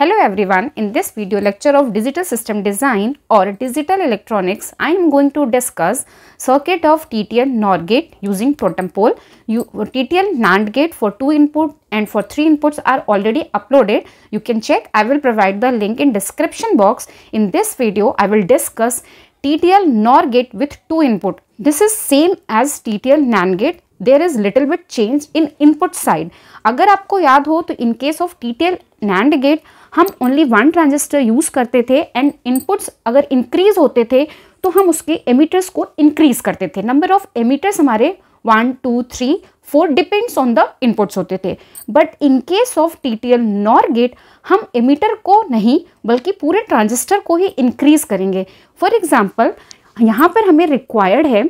Hello everyone, in this video lecture of Digital System Design or Digital Electronics, I am going to discuss circuit of TTL NOR gate using totem pole. You, TTL NAND gate for 2 input and for 3 inputs are already uploaded. You can check, I will provide the link in description box. In this video, I will discuss TTL NOR gate with 2 input. This is same as TTL NAND gate There is little bit change in input side. Side अगर आपको याद हो तो in case of हम only one transistor use करते थे and inputs अगर increase होते थे तो हम उसके एमिटर्स को इंक्रीज़ करते थे नंबर ऑफ एमिटर्स हमारे one two three four depends on the inputs होते थे but in case of T T L NOR gate हम एमिटर को नहीं बल्कि पूरे ट्रांजिस्टर को ही इंक्रीज़ करेंगे फॉर एग्ज़ाम्पल यहाँ पर हमें रिक्वायर्ड है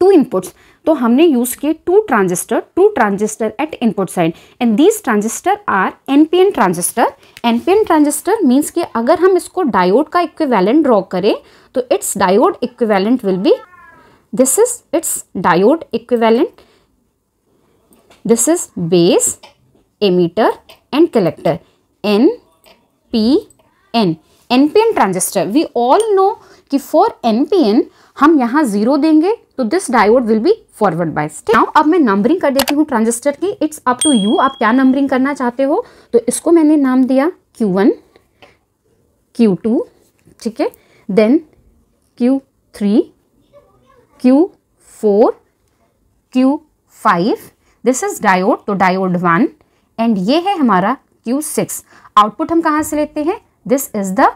टू इनपुट्स तो हमने यूज किए two transistor two transistor at input side and these transistor are NPN transistor NPN transistor means कि अगर हम इसको डायोड का इक्विवेलेंट ड्रॉ करें तो it's diode equivalent will be this is it's diode equivalent this is base emitter and collector N P N NPN transistor we all know कि for NPN हम यहाँ जीरो देंगे तो this diode will be forward bias now अब मैं numbering कर देती हूँ ट्रांजिस्टर की इट्स अप टू यू आप क्या नंबरिंग करना चाहते हो तो इसको मैंने नाम दिया क्यू वन क्यू टू ठीक है then Q three Q four Q five this is diode तो डायोड वन एंड ये है हमारा क्यू सिक्स आउटपुट हम कहाँ से लेते हैं this is the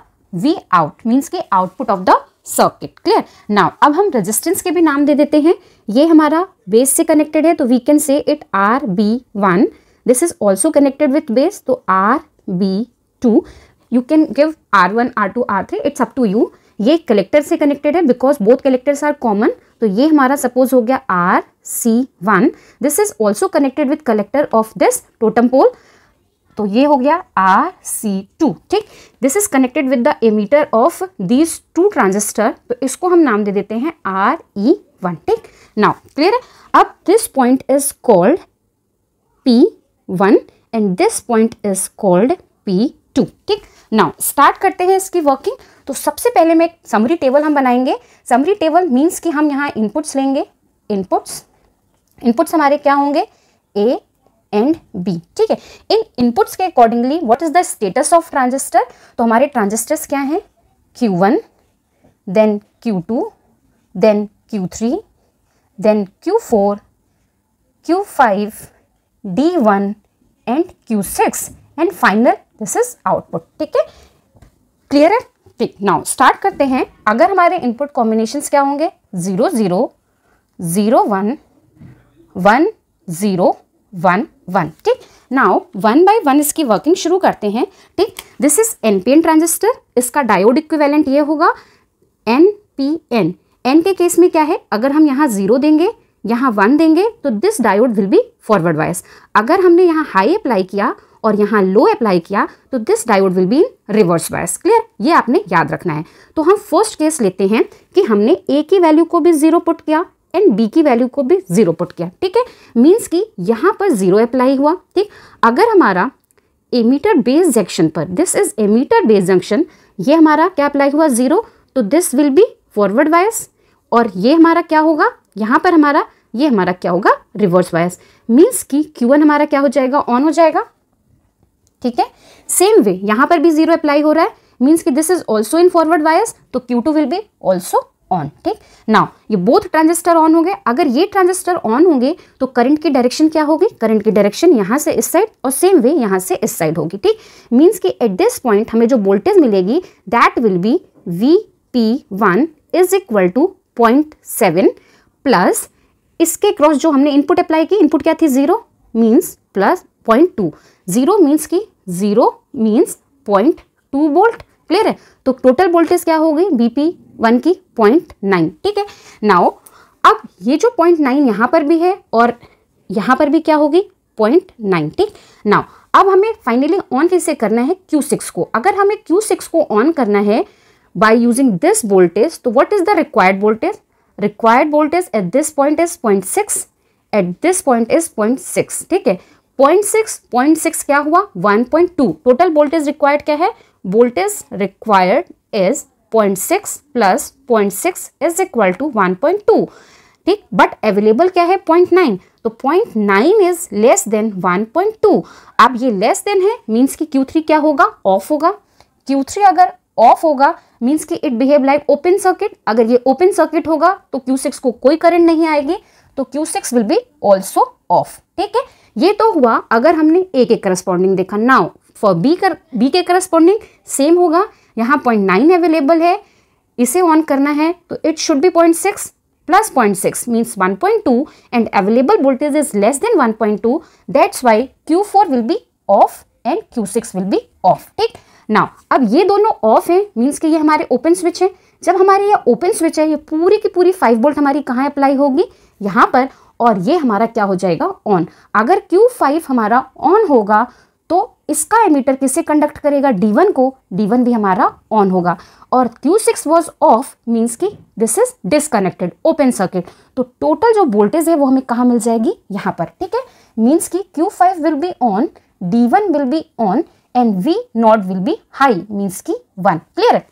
V out means के output of the circuit clear now अब हम रेजिस्टेंस के भी नाम दे देते हैं ये हमारा बेस से कनेक्टेड है तो वी कैन तो say it R B one this is also connected with base तो R B two you can give R one R two R three it's up to you ये collector से connected है because both collectors are common तो ये हमारा suppose हो गया R C one this is also connected with collector of this totem pole तो ये हो गया आर सी टू ठीक this is connected with the emitter of these two transistor तो इसको हम नाम दे देते हैं आर ई वन ठीक नाउ क्लियर है अब this point is called P one and this point is called P two ठीक नाउ स्टार्ट करते हैं इसकी वर्किंग तो सबसे पहले मैं एक समरी टेबल हम बनाएंगे समरी टेबल मीन्स कि हम यहाँ इनपुट्स लेंगे इनपुट्स इनपुट्स हमारे क्या होंगे ए एंड बी ठीक है इन इनपुट्स के accordingly what is the status of transistor तो हमारे ट्रांजिस्टर्स क्या हैं Q one then Q two then Q three then Q four Q five D one and Q six and final this is output ठीक है clear है ठीक now start करते हैं अगर हमारे इनपुट कॉम्बिनेशंस क्या होंगे zero zero zero one one zero one one ठीक नाउ वन बाय वन इसकी वर्किंग शुरू करते हैं ठीक this is N P N transistor इसका डायोड इक्विवेलेंट ये होगा एन पी एन एन के केस में क्या है अगर हम यहाँ जीरो देंगे यहाँ वन देंगे तो this diode will be forward bias अगर हमने यहाँ हाई अप्लाई किया और यहाँ लो अप्लाई किया तो this diode will be reverse bias clear ये आपने याद रखना है तो हम फर्स्ट केस लेते हैं कि हमने ए की वैल्यू को भी जीरो पुट किया एंड बी की वैल्यू को भी ज़ीरो पुट किया ठीक है मीन्स कि यहाँ पर ज़ीरो अप्लाई हुआ ठीक अगर हमारा एमीटर बेस जंक्शन पर this is emitter base junction ये हमारा क्या अप्लाई हुआ ज़ीरो तो this will be forward bias और ये हमारा क्या होगा यहाँ पर हमारा ये हमारा क्या होगा रिवर्स वायस मीन्स कि Q1 हमारा क्या हो जाएगा ऑन हो जाएगा ठीक है सेम वे यहाँ पर भी जीरो अप्लाई हो रहा है मीन्स कि this is also in forward bias तो Q2 will be also on ठीक नाउ ये बोथ ट्रांजिस्टर ऑन हो गए अगर ये ट्रांजिस्टर ऑन होंगे तो करंट की डायरेक्शन क्या होगी करंट की डायरेक्शन यहाँ से इस साइड और सेम वे यहाँ से इस साइड होगी ठीक मीन्स कि एट दिस पॉइंट हमें जो वोल्टेज मिलेगी that will be V P one is equal to point seven plus इसके क्रॉस जो हमने इनपुट अप्लाई की इनपुट क्या थी zero means plus point two zero means की zero means point two volt clear है तो टोटल वोल्टेज क्या हो गई वन की पॉइंट नाइन ठीक है नाउ अब ये जो पॉइंट नाइन यहाँ पर भी है और यहाँ पर भी क्या होगी पॉइंट नाइन ठीक नाउ अब हमें फाइनली ऑन कैसे करना है क्यू सिक्स को अगर हमें क्यू सिक्स को ऑन करना है यूजिंग दिस वोल्टेज तो what is the required voltage required voltage at this point is point six at this point is point six ठीक है पॉइंट सिक्स पॉइंट सिक्स क्या हुआ one point two total voltage required क्या है voltage required is 0.6 plus point six is equal to one point two ठीक but available क्या है point nine तो point nine is less than one point two अब ये लेस देन है means कि क्यू थ्री क्या होगा ऑफ होगा क्यू थ्री अगर ऑफ होगा मीन्स कि it behave like open circuit अगर ये ओपन सर्किट होगा तो क्यू सिक्स को कोई करंट नहीं आएगी तो Q six will be also off ठीक है ये तो हुआ अगर हमने ए के करस्पॉन्डिंग देखा नाउ फॉर बी कर बी के करस्पॉन्डिंग सेम होगा यहाँ पॉइंट नाइन अवेलेबल है इसे ऑन करना है तो it should be point six plus point point six means one two and available voltage is less than one point two that's why Q four will be off and Q six will be off ठीक now अब ये दोनों of हैं means कि ये हमारे open switch हैं जब हमारे ये ओपन स्विच है ये पूरी की पूरी फाइव वोल्ट हमारी कहाँ अप्लाई होगी यहाँ पर और ये हमारा क्या हो जाएगा ऑन अगर Q5 हमारा ऑन होगा तो इसका एमीटर किसे कंडक्ट करेगा डी वन को डी वन भी हमारा ऑन होगा और Q six was off means की this is disconnected open circuit तो टोटल जो वोल्टेज है वो हमें कहाँ मिल जाएगी यहाँ पर ठीक है मीन्स की Q five will be on D one will be on and V not will be high means की वन क्लियर है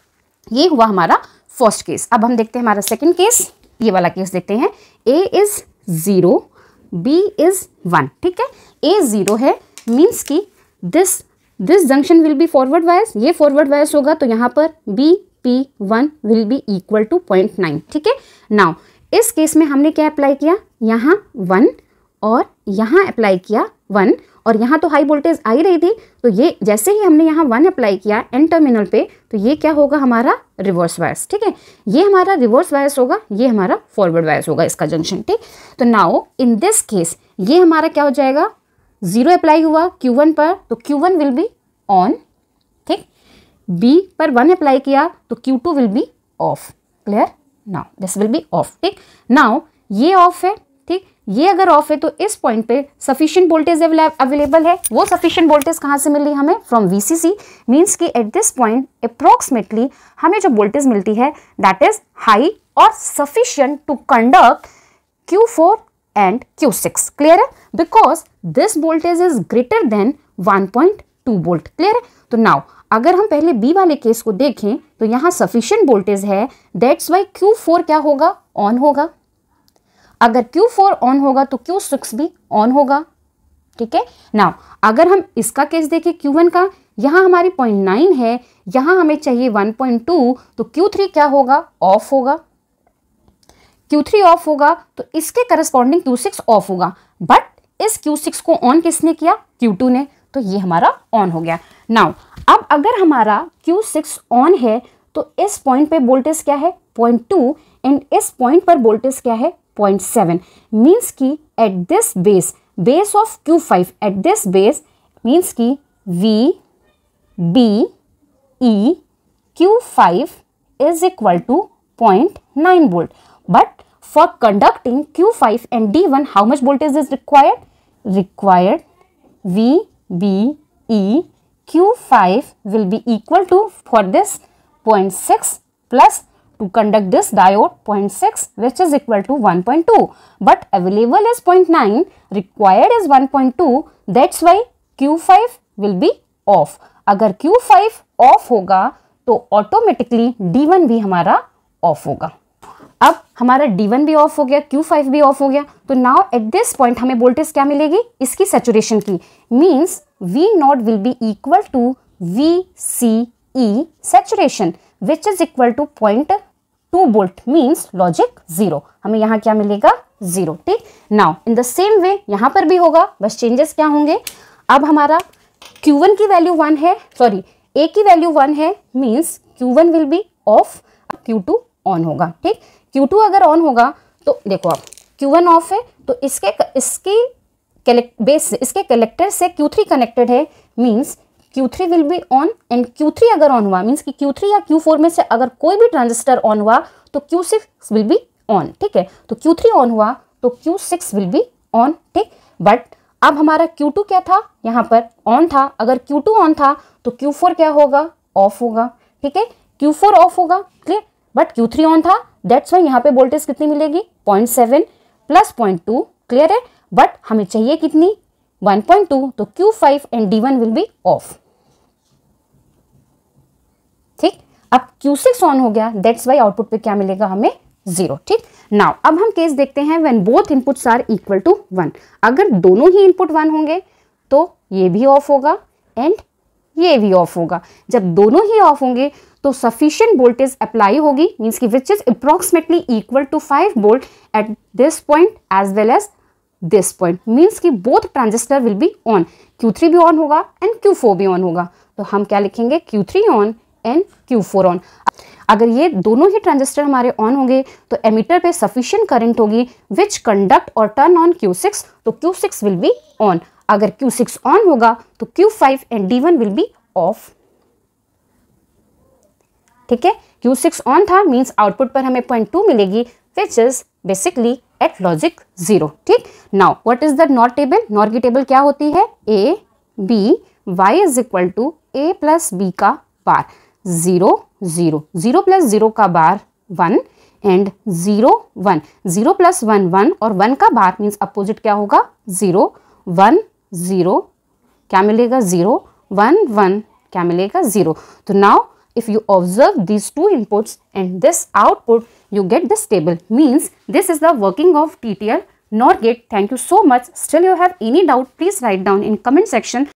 ये हुआ हमारा फर्स्ट केस अब हम देखते हैं हमारा सेकेंड केस ये वाला केस देखते हैं A is zero B is one ठीक है ए ज़ीरो है मीन्स की this this junction will be forward bias ये फॉरवर्ड वायस होगा तो यहाँ पर B P one will be equal to point nine ठीक है नाउ इस केस में हमने क्या अप्लाई किया यहाँ वन और यहाँ अप्लाई किया वन और यहाँ तो हाई वोल्टेज आ ही रही थी तो ये जैसे ही हमने यहाँ वन अप्लाई किया एन टर्मिनल पे तो ये क्या होगा हमारा रिवर्स वायर्स ठीक है ये हमारा रिवर्स वायर्स होगा ये हमारा फॉरवर्ड वायर्स होगा इसका जंक्शन ठीक तो नाउ इन दिस केस ये हमारा क्या हो जाएगा जीरो अप्लाई हुआ क्यू वन पर तो Q one will be on ठीक बी पर वन अप्लाई किया तो Q two will be off clear now this will be off ठीक नाउ ये ऑफ है ठीक ये अगर ऑफ है तो इस पॉइंट पे सफिशियंट वोल्टेज अवेलेबल है वो सफिशियंट वोल्टेज कहाँ से मिली हमें from V C C means कि एट दिस पॉइंट अप्रोक्सीमेटली हमें जो वोल्टेज मिलती है दैट इज हाई और sufficient to conduct Q four and Q six clear है because this voltage is greater than 1.2 volt clear है तो नाउ अगर हम पहले बी वाले केस को देखें तो यहां सफिशियंट वोल्टेज है दैट्स वाई क्यू फोर क्या होगा ऑन होगा अगर क्यू फोर ऑन होगा तो क्यू सिक्स भी ऑन होगा ठीक है नाउ अगर हम इसका केस देखें क्यू वन का यहां हमारी पॉइंट नाइन है यहां हमें चाहिए वन पॉइंट टू तो क्यू थ्री क्या होगा ऑफ होगा क्यू थ्री ऑफ होगा तो इसके करस्पॉन्डिंग क्यू सिक्स ऑफ होगा बट इस Q6 को ऑन किसने किया Q2 ने तो ये हमारा ऑन हो गया नाउ अब अगर हमारा Q6 ऑन है तो इस पॉइंट पे वोल्टेज क्या है पॉइंट टू एंड इस पॉइंट पर वोल्टेज क्या है पॉइंट सेवन मीन्स की at this base base of Q five at this base means की V B E Q five is equal to point nine volt but for conducting Q five and D one how much voltage is required required v b VBE Q5 will be equal to for this 0.6 plus to conduct this diode 0.6 which is equal to 1.2 but available is 0.9 required is 1.2 that's why Q5 will be off अगर Q5 off hoga to automatically D1 bhi hamara off hoga अब हमारा D1 भी of हो गया Q5 भी of हो गया तो नाउ एट दिस पॉइंट हमें वोल्टेज क्या मिलेगी इसकी सेचुरेशन की means V not will be equal to V C E saturation which is equal to point two volt means logic zero हमें यहाँ क्या मिलेगा जीरो ठीक now in the same way यहाँ पर भी होगा बस चेंजेस क्या होंगे अब हमारा Q1 की वैल्यू वन है सॉरी ए की वैल्यू वन है means Q1 will be off Q2 on होगा ठीक Q2 अगर ऑन होगा तो देखो आप Q1 ऑफ है तो इसके इसकी बेस इसके कलेक्टर से Q3 कनेक्टेड है means Q3 will be on and Q3 अगर ऑन हुआ मीन्स कि Q3 या Q4 में से अगर कोई भी ट्रांजिस्टर ऑन हुआ तो Q6 विल बी ऑन ठीक है तो Q3 ऑन हुआ तो Q6 विल बी ऑन ठीक बट अब हमारा Q2 क्या था यहाँ पर ऑन था अगर Q2 ऑन था तो Q4 क्या होगा ऑफ होगा ठीक है Q4 ऑफ होगा क्लियर बट Q3 ऑन था दैट्स वाई यहाँ पे वोल्टेज कितनी मिलेगी point seven plus point two clear है बट हमें चाहिए कितनी वन पॉइंट टू तो Q five and D one will be off ठीक अब क्यू सिक्स ऑन हो गया दैट्स वाई आउटपुट पे क्या मिलेगा हमें जीरो ठीक नाउ अब हम केस देखते हैं when both inputs are equal to one अगर दोनों ही इनपुट वन होंगे तो ये भी ऑफ होगा एंड ये भी ऑफ होगा जब दोनों ही ऑफ होंगे तो सफिशियंट वोल्टेज अप्लाई होगी मीन्स की which is approximately equal to five volt at this point as well as this point means की both transistor will be on Q3 भी ऑन होगा एंड Q4 भी ऑन होगा तो हम क्या लिखेंगे Q3 on and Q4 on अगर ये दोनों ही ट्रांजिस्टर हमारे ऑन होंगे तो एमिटर पे सफिशियंट करंट होगी विच कंडक्ट और टर्न ऑन Q6 तो Q6 विल बी ऑन अगर Q6 ऑन होगा तो Q5 and D1 will be off ठीक है Q6 ऑन था मींस आउटपुट पर हमें पॉइंट टू मिलेगी which is basically at logic zero ठीक now what is the NOR table NOR की टेबल क्या होती है A B Y is equal to A plus B का bar zero zero zero plus zero का bar one and zero one zero plus one one और one का bar means opposite क्या होगा जीरो वन जीरो क्या मिलेगा zero one one क्या मिलेगा जीरो तो now if you observe this two inputs and this output you get this table means this is the working of T T L not gate thank you so much still you have any doubt please write down in comment section